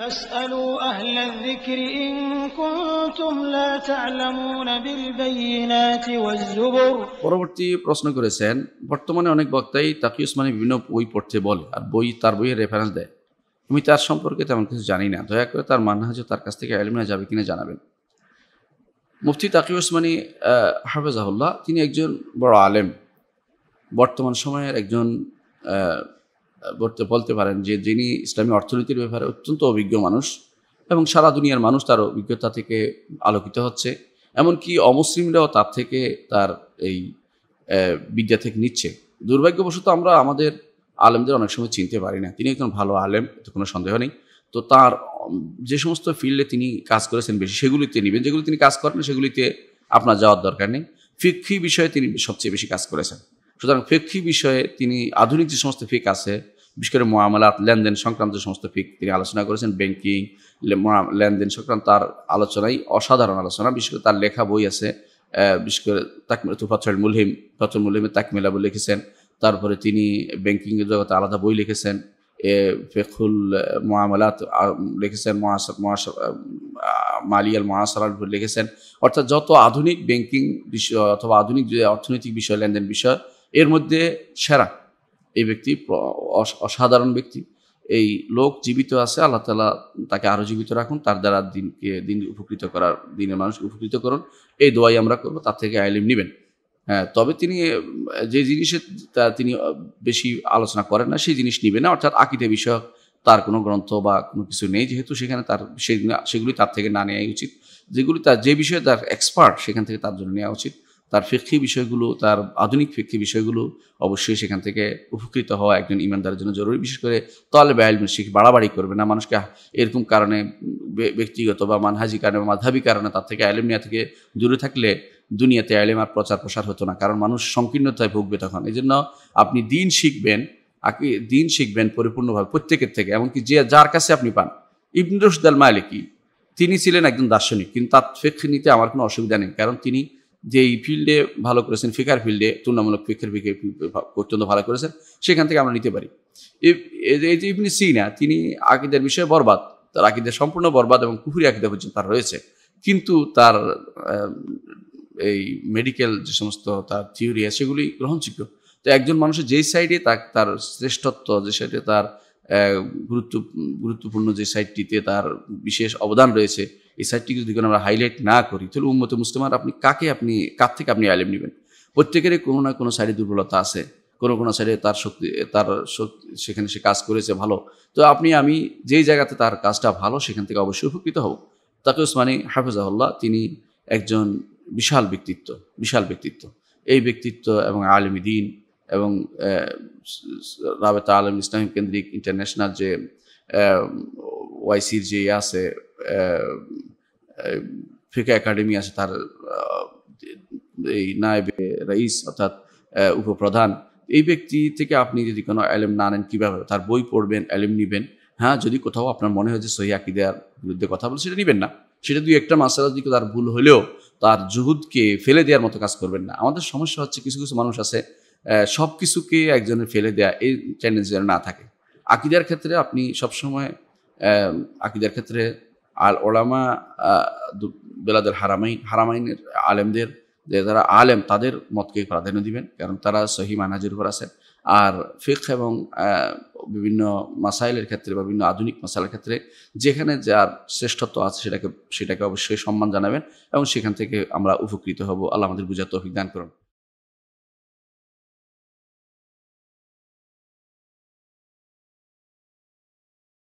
পরবর্তী প্রশ্ন করেছেন বর্তমানে অনেক বক্তাই তাকে উসমানি বিভিন্ন বই পড়তে বলে আর বই তার বইয়ের রেফারেন্স দেয় আমি তার সম্পর্কে তেমন কিছু জানি না দয়া করে তার মানহাজ তার কাছ থেকে এলম যাবে কিনা জানাবেন মুফতি তাকি উসমানি হাফেজাহুল্লাহ তিনি একজন বড় আলেম বর্তমান সময়ের একজন বলতে বলতে পারেন যে যিনি ইসলামী অর্থনীতির ব্যাপারে অত্যন্ত অভিজ্ঞ মানুষ এবং সারা দুনিয়ার মানুষ তার অভিজ্ঞতা থেকে আলোকিত হচ্ছে এমনকি অমুসলিমরাও তার থেকে তার এই বিদ্যা থেকে নিচ্ছে দুর্ভাগ্যবশত আমরা আমাদের আলেমদের অনেক সময় চিনতে পারি না তিনি একজন ভালো আলেম এতে কোনো সন্দেহ নেই তো তার যে সমস্ত ফিল্ডে তিনি কাজ করেছেন বেশি সেগুলিতে নেবেন যেগুলি তিনি কাজ করেন সেগুলিতে আপনার যাওয়ার দরকার নেই ফিক্ষি বিষয়ে তিনি সবচেয়ে বেশি কাজ করেছেন সুতরাং ফেকি বিষয়ে তিনি আধুনিক যে সমস্ত ফিক আছে বিশেষ করে মহামেলা লেনদেন সংক্রান্ত যে সমস্ত ফিক তিনি আলোচনা করেছেন ব্যাংকিং লেনদেন সংক্রান্ত তার আলোচনাই অসাধারণ আলোচনা বিশেষ করে তার লেখা বই আছে বিশেষ করে তাকমিল তুফাতুল মুলহিম ফাতুল মুলহিমের তাকমিলা বই লিখেছেন তারপরে তিনি ব্যাংকিং জগতে আলাদা বই লিখেছেন ফেকুল মোয়ামালাত লিখেছেন মালিয়াল মহাসারার লিখেছেন অর্থাৎ যত আধুনিক ব্যাংকিং বিষয় অথবা আধুনিক যে অর্থনৈতিক বিষয় লেনদেন বিষয় এর মধ্যে সেরা এই ব্যক্তি অসাধারণ ব্যক্তি এই লোক জীবিত আছে আল্লাহ তালা তাকে আরও জীবিত রাখুন তার দ্বারা দিনকে দিন উপকৃত করার দিনের মানুষ উপকৃত করুন এই দোয়াই আমরা করবো তার থেকে আইলিম নেবেন হ্যাঁ তবে তিনি যে জিনিসে তিনি বেশি আলোচনা করেন না সেই জিনিস নেবেন না অর্থাৎ আকিতে বিষয়ক তার কোনো গ্রন্থ বা কোনো কিছু নেই যেহেতু সেখানে তার সেগুলি তার থেকে না নেওয়াই উচিত যেগুলি তার যে বিষয়ে তার এক্সপার্ট সেখান থেকে তার জন্য নেওয়া উচিত তার ফেক্ষি বিষয়গুলো তার আধুনিক ফেক্ষি বিষয়গুলো অবশ্যই সেখান থেকে উপকৃত হওয়া একজন ইমানদারের জন্য জরুরি বিশেষ করে তলে ব্যয়লমিন শিখ বাড়াবাড়ি করবে না মানুষকে এরকম কারণে ব্যক্তিগত বা মানহাজি কারণে বা মাধাবী কারণে তার থেকে নেওয়া থেকে দূরে থাকলে দুনিয়াতে অ্যালেম আর প্রচার প্রসার হতো না কারণ মানুষ সংকীর্ণতায় ভুগবে তখন এই জন্য আপনি দিন শিখবেন দিন শিখবেন পরিপূর্ণভাবে প্রত্যেকের থেকে এমনকি যে যার কাছে আপনি পান ইবন রুশদাল মালিকি তিনি ছিলেন একজন দার্শনিক কিন্তু তার ফেক্ষি নিতে আমার কোনো অসুবিধা নেই কারণ তিনি যে ফিল্ডে ভালো করেছেন ফিকার ফিল্ডে তুলনামূলক ফিকার ফিকে অত্যন্ত ভালো করেছেন সেখান থেকে আমরা নিতে পারি এই যে ইবনি সিনা তিনি আকিদের বিষয়ে বরবাদ তার আকিদের সম্পূর্ণ বরবাদ এবং কুহুরি আকিদা পর্যন্ত তার রয়েছে কিন্তু তার এই মেডিকেল যে সমস্ত তার থিওরি সেগুলি গ্রহণযোগ্য তো একজন মানুষের যেই সাইডে তার শ্রেষ্ঠত্ব যে সাইডে তার গুরুত্ব গুরুত্বপূর্ণ যে সাইটটিতে তার বিশেষ অবদান রয়েছে এই সাইটটিকে যদি আমরা হাইলাইট না করি তাহলে উন্মত মুস্তমার আপনি কাকে আপনি কার থেকে আপনি আলেম নেবেন প্রত্যেকেরই কোনো না কোনো সাইডে দুর্বলতা আছে কোনো কোনো সাইডে তার শক্তি তার সেখানে সে কাজ করেছে ভালো তো আপনি আমি যেই জায়গাতে তার কাজটা ভালো সেখান থেকে অবশ্যই উপকৃত হব তাকে ওসমানি হাফেজাউল্লাহ তিনি একজন বিশাল ব্যক্তিত্ব বিশাল ব্যক্তিত্ব এই ব্যক্তিত্ব এবং আলমী দিন এবং রাবেতা আলম ইসলামী কেন্দ্রিক ইন্টারন্যাশনাল যে ওয়াইসির যে ইয়ে আছে ফিকা একাডেমি আছে তার এই নায়েবে রাইস অর্থাৎ উপপ্রধান এই ব্যক্তি থেকে আপনি যদি কোনো অ্যালেম না নেন কীভাবে তার বই পড়বেন অ্যালেম নেবেন হ্যাঁ যদি কোথাও আপনার মনে হয় যে সহি আকিদার বিরুদ্ধে কথা বলে সেটা নেবেন না সেটা দুই একটা মাসালার যদি তার ভুল হলেও তার জুহুদকে ফেলে দেওয়ার মতো কাজ করবেন না আমাদের সমস্যা হচ্ছে কিছু কিছু মানুষ আছে সব কিছুকে একজনের ফেলে দেয়া এই চ্যালেঞ্জ যেন না থাকে আকিদার ক্ষেত্রে আপনি সবসময় আকিদার ক্ষেত্রে আল ওলামা বেলাদের হারামাইন হারামাইনের আলেমদের যে যারা আলেম তাদের মতকে প্রাধান্য দিবেন কারণ তারা সহি মানহাজের উপর আছে আর ফিক এবং বিভিন্ন মাসাইলের ক্ষেত্রে বা বিভিন্ন আধুনিক মাসাইলের ক্ষেত্রে যেখানে যার শ্রেষ্ঠত্ব আছে সেটাকে সেটাকে অবশ্যই সম্মান জানাবেন এবং সেখান থেকে আমরা উপকৃত হব আল্লাহ আমাদের বুঝার অভিজ্ঞান দান করুন